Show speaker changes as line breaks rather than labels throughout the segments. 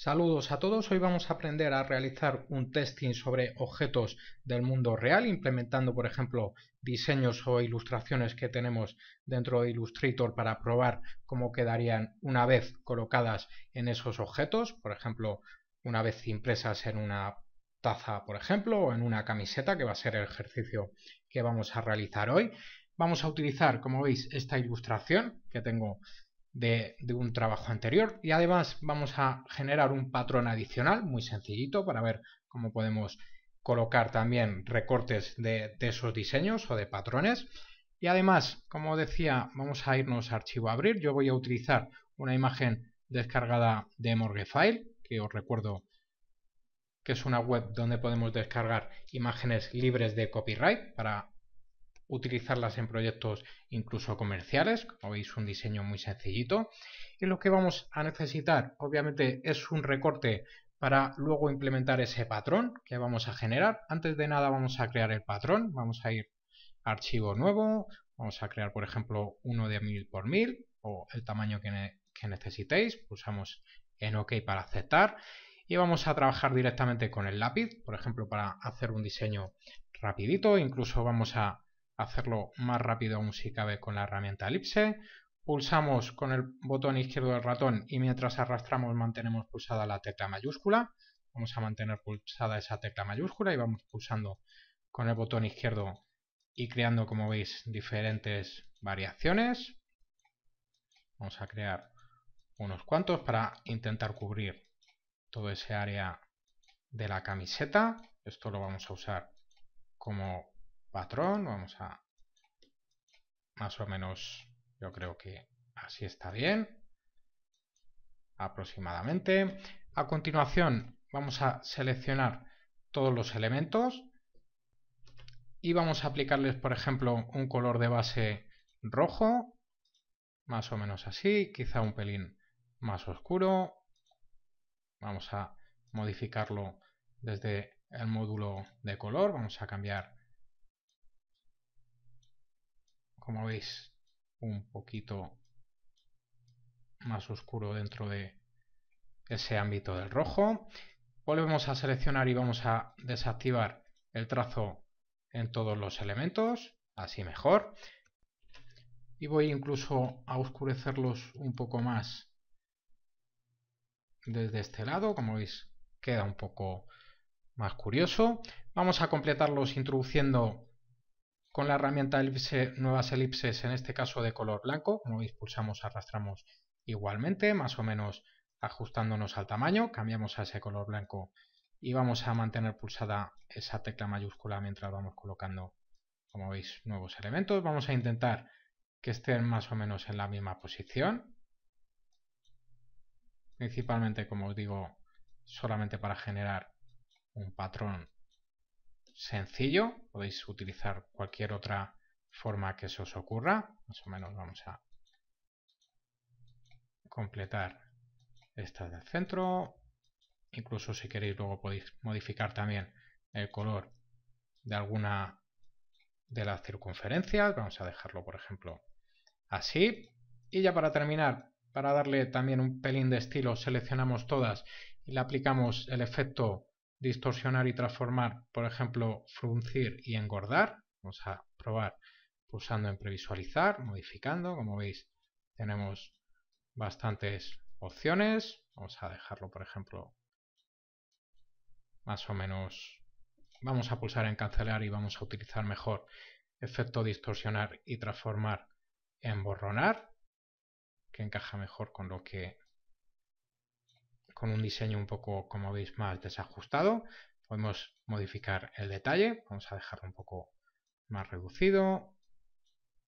Saludos a todos, hoy vamos a aprender a realizar un testing sobre objetos del mundo real, implementando por ejemplo diseños o ilustraciones que tenemos dentro de Illustrator para probar cómo quedarían una vez colocadas en esos objetos, por ejemplo una vez impresas en una taza por ejemplo o en una camiseta que va a ser el ejercicio que vamos a realizar hoy. Vamos a utilizar como veis esta ilustración que tengo de, un trabajo anterior y además vamos a generar un patrón adicional muy sencillito para ver cómo podemos colocar también recortes de, esos diseños o de patrones y además como decía vamos a irnos a archivo abrir yo voy a utilizar una imagen descargada de file que os recuerdo que es una web donde podemos descargar imágenes libres de copyright para utilizarlas en proyectos incluso comerciales, como veis un diseño muy sencillito. Y lo que vamos a necesitar obviamente es un recorte para luego implementar ese patrón que vamos a generar. Antes de nada vamos a crear el patrón, vamos a ir a archivo nuevo, vamos a crear por ejemplo uno de mil por mil o el tamaño que, que necesitéis, pulsamos en OK para aceptar y vamos a trabajar directamente con el lápiz, por ejemplo para hacer un diseño rapidito, incluso vamos a hacerlo más rápido aún si cabe con la herramienta elipse. Pulsamos con el botón izquierdo del ratón y mientras arrastramos mantenemos pulsada la tecla mayúscula. Vamos a mantener pulsada esa tecla mayúscula y vamos pulsando con el botón izquierdo y creando, como veis, diferentes variaciones. Vamos a crear unos cuantos para intentar cubrir todo ese área de la camiseta. Esto lo vamos a usar como patrón. Vamos a más o menos, yo creo que así está bien. Aproximadamente. A continuación vamos a seleccionar todos los elementos y vamos a aplicarles, por ejemplo, un color de base rojo, más o menos así, quizá un pelín más oscuro. Vamos a modificarlo desde el módulo de color, vamos a cambiar como veis un poquito más oscuro dentro de ese ámbito del rojo volvemos a seleccionar y vamos a desactivar el trazo en todos los elementos así mejor y voy incluso a oscurecerlos un poco más desde este lado como veis queda un poco más curioso vamos a completarlos introduciendo con la herramienta nuevas elipses, en este caso de color blanco, como veis pulsamos, arrastramos igualmente, más o menos ajustándonos al tamaño, cambiamos a ese color blanco y vamos a mantener pulsada esa tecla mayúscula mientras vamos colocando, como veis, nuevos elementos. Vamos a intentar que estén más o menos en la misma posición. Principalmente, como os digo, solamente para generar un patrón sencillo, podéis utilizar cualquier otra forma que se os ocurra, más o menos vamos a completar esta del centro, incluso si queréis luego podéis modificar también el color de alguna de las circunferencias, vamos a dejarlo por ejemplo así, y ya para terminar, para darle también un pelín de estilo, seleccionamos todas y le aplicamos el efecto distorsionar y transformar, por ejemplo, fruncir y engordar. Vamos a probar pulsando en previsualizar, modificando. Como veis, tenemos bastantes opciones. Vamos a dejarlo, por ejemplo, más o menos... Vamos a pulsar en cancelar y vamos a utilizar mejor efecto distorsionar y transformar en borronar, que encaja mejor con lo que con un diseño un poco, como veis, más desajustado. Podemos modificar el detalle, vamos a dejarlo un poco más reducido.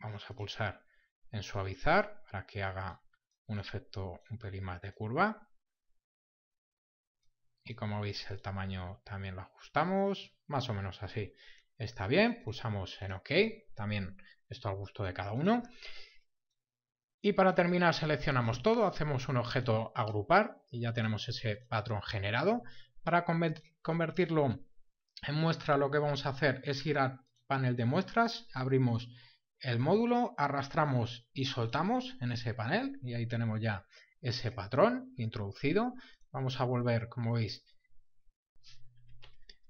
Vamos a pulsar en suavizar para que haga un efecto un pelín más de curva. Y como veis el tamaño también lo ajustamos, más o menos así. Está bien, pulsamos en OK, también esto al gusto de cada uno. Y para terminar seleccionamos todo, hacemos un objeto agrupar y ya tenemos ese patrón generado. Para convertirlo en muestra lo que vamos a hacer es ir al panel de muestras, abrimos el módulo, arrastramos y soltamos en ese panel y ahí tenemos ya ese patrón introducido. Vamos a volver, como veis,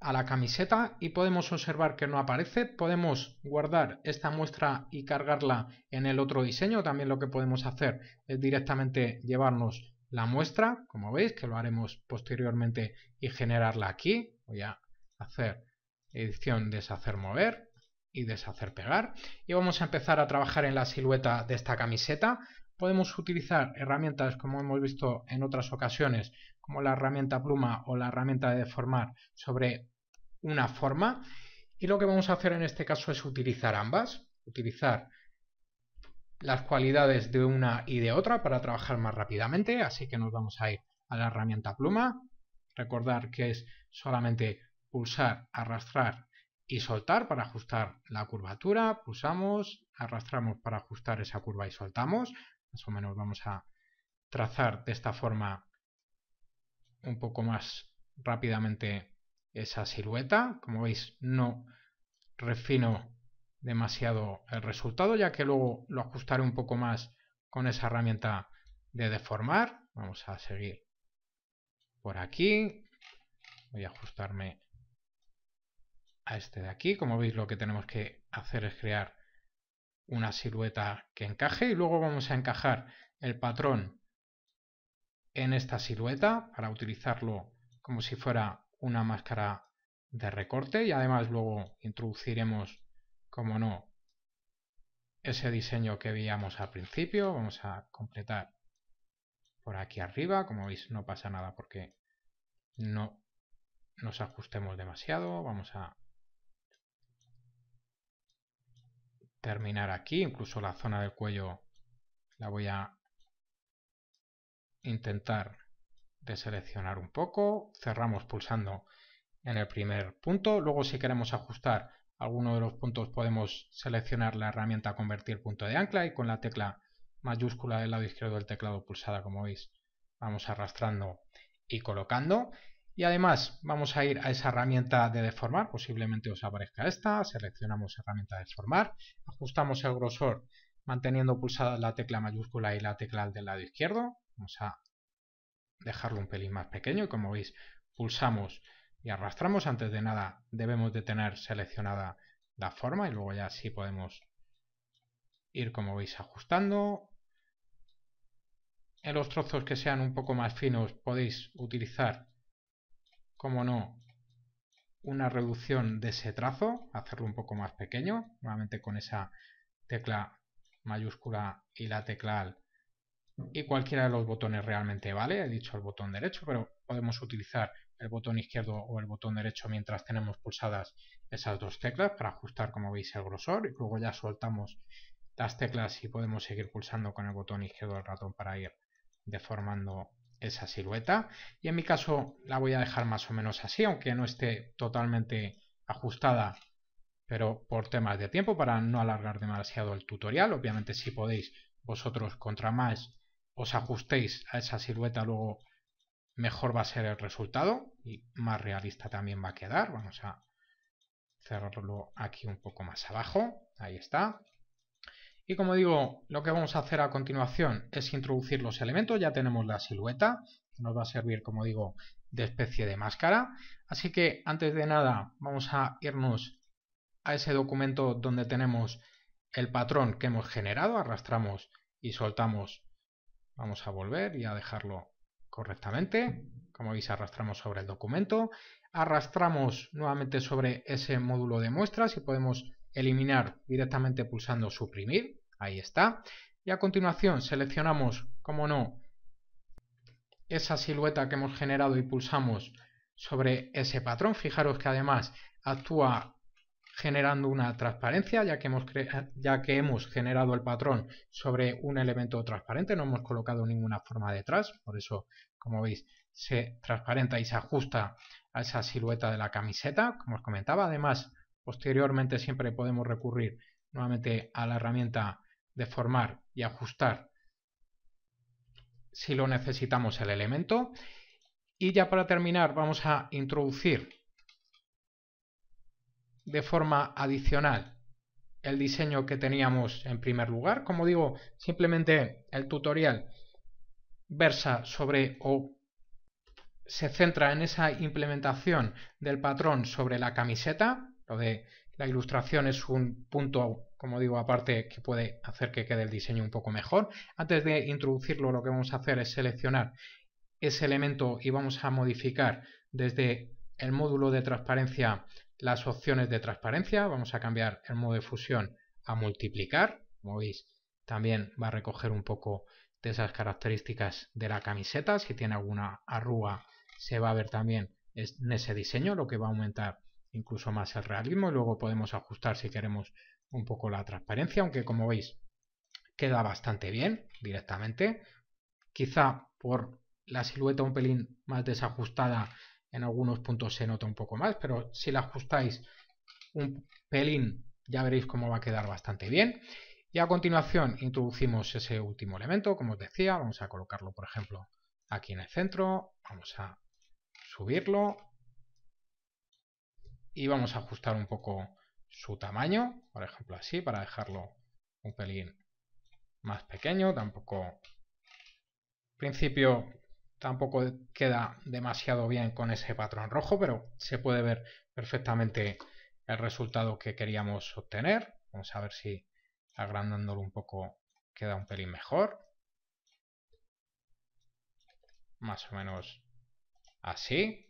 a la camiseta y podemos observar que no aparece. Podemos guardar esta muestra y cargarla en el otro diseño. También lo que podemos hacer es directamente llevarnos la muestra, como veis, que lo haremos posteriormente y generarla aquí. Voy a hacer edición, deshacer, mover y deshacer, pegar. Y vamos a empezar a trabajar en la silueta de esta camiseta. Podemos utilizar herramientas como hemos visto en otras ocasiones como la herramienta pluma o la herramienta de deformar sobre una forma y lo que vamos a hacer en este caso es utilizar ambas, utilizar las cualidades de una y de otra para trabajar más rápidamente, así que nos vamos a ir a la herramienta pluma, recordar que es solamente pulsar, arrastrar y soltar para ajustar la curvatura, pulsamos, arrastramos para ajustar esa curva y soltamos, más o menos vamos a trazar de esta forma un poco más rápidamente esa silueta. Como veis, no refino demasiado el resultado, ya que luego lo ajustaré un poco más con esa herramienta de deformar. Vamos a seguir por aquí. Voy a ajustarme a este de aquí. Como veis, lo que tenemos que hacer es crear una silueta que encaje y luego vamos a encajar el patrón en esta silueta para utilizarlo como si fuera una máscara de recorte y además luego introduciremos, como no, ese diseño que veíamos al principio. Vamos a completar por aquí arriba. Como veis no pasa nada porque no nos ajustemos demasiado. Vamos a terminar aquí. Incluso la zona del cuello la voy a intentar deseleccionar un poco, cerramos pulsando en el primer punto, luego si queremos ajustar alguno de los puntos podemos seleccionar la herramienta convertir punto de ancla y con la tecla mayúscula del lado izquierdo del teclado pulsada como veis vamos arrastrando y colocando y además vamos a ir a esa herramienta de deformar, posiblemente os aparezca esta, seleccionamos herramienta de deformar, ajustamos el grosor manteniendo pulsada la tecla mayúscula y la tecla del lado izquierdo, Vamos a dejarlo un pelín más pequeño y como veis pulsamos y arrastramos. Antes de nada debemos de tener seleccionada la forma y luego ya sí podemos ir como veis ajustando. En los trozos que sean un poco más finos podéis utilizar, como no, una reducción de ese trazo, hacerlo un poco más pequeño, nuevamente con esa tecla mayúscula y la tecla y cualquiera de los botones realmente vale. He dicho el botón derecho, pero podemos utilizar el botón izquierdo o el botón derecho mientras tenemos pulsadas esas dos teclas para ajustar, como veis, el grosor y luego ya soltamos las teclas y podemos seguir pulsando con el botón izquierdo del ratón para ir deformando esa silueta. Y en mi caso la voy a dejar más o menos así, aunque no esté totalmente ajustada, pero por temas de tiempo, para no alargar demasiado el tutorial. Obviamente si podéis vosotros contra más os ajustéis a esa silueta, luego mejor va a ser el resultado y más realista también va a quedar. Vamos a cerrarlo aquí un poco más abajo. Ahí está. Y como digo, lo que vamos a hacer a continuación es introducir los elementos. Ya tenemos la silueta, nos va a servir, como digo, de especie de máscara. Así que, antes de nada, vamos a irnos a ese documento donde tenemos el patrón que hemos generado. Arrastramos y soltamos Vamos a volver y a dejarlo correctamente. Como veis, arrastramos sobre el documento. Arrastramos nuevamente sobre ese módulo de muestras y podemos eliminar directamente pulsando suprimir. Ahí está. Y a continuación seleccionamos, como no, esa silueta que hemos generado y pulsamos sobre ese patrón. Fijaros que además actúa generando una transparencia, ya que, hemos ah, ya que hemos generado el patrón sobre un elemento transparente, no hemos colocado ninguna forma detrás, por eso, como veis, se transparenta y se ajusta a esa silueta de la camiseta, como os comentaba. Además, posteriormente siempre podemos recurrir nuevamente a la herramienta de formar y ajustar si lo necesitamos el elemento. Y ya para terminar vamos a introducir de forma adicional el diseño que teníamos en primer lugar. Como digo, simplemente el tutorial versa sobre o se centra en esa implementación del patrón sobre la camiseta. Lo de la ilustración es un punto, como digo, aparte que puede hacer que quede el diseño un poco mejor. Antes de introducirlo, lo que vamos a hacer es seleccionar ese elemento y vamos a modificar desde el módulo de transparencia las opciones de transparencia. Vamos a cambiar el modo de fusión a multiplicar. Como veis, también va a recoger un poco de esas características de la camiseta. Si tiene alguna arruga, se va a ver también en ese diseño, lo que va a aumentar incluso más el realismo. Y luego podemos ajustar si queremos un poco la transparencia, aunque como veis queda bastante bien directamente. Quizá por la silueta un pelín más desajustada en algunos puntos se nota un poco más, pero si la ajustáis un pelín ya veréis cómo va a quedar bastante bien. Y a continuación introducimos ese último elemento, como os decía, vamos a colocarlo por ejemplo aquí en el centro, vamos a subirlo y vamos a ajustar un poco su tamaño, por ejemplo así, para dejarlo un pelín más pequeño, tampoco... principio tampoco queda demasiado bien con ese patrón rojo, pero se puede ver perfectamente el resultado que queríamos obtener. Vamos a ver si agrandándolo un poco queda un pelín mejor. Más o menos así.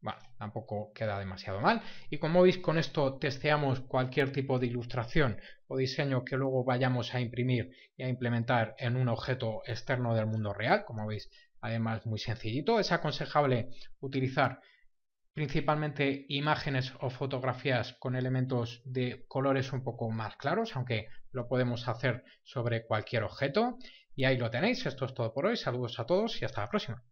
Bueno, tampoco queda demasiado mal. Y como veis, con esto testeamos cualquier tipo de ilustración o diseño que luego vayamos a imprimir y a implementar en un objeto externo del mundo real. Como veis, Además, muy sencillito, es aconsejable utilizar principalmente imágenes o fotografías con elementos de colores un poco más claros, aunque lo podemos hacer sobre cualquier objeto. Y ahí lo tenéis, esto es todo por hoy, saludos a todos y hasta la próxima.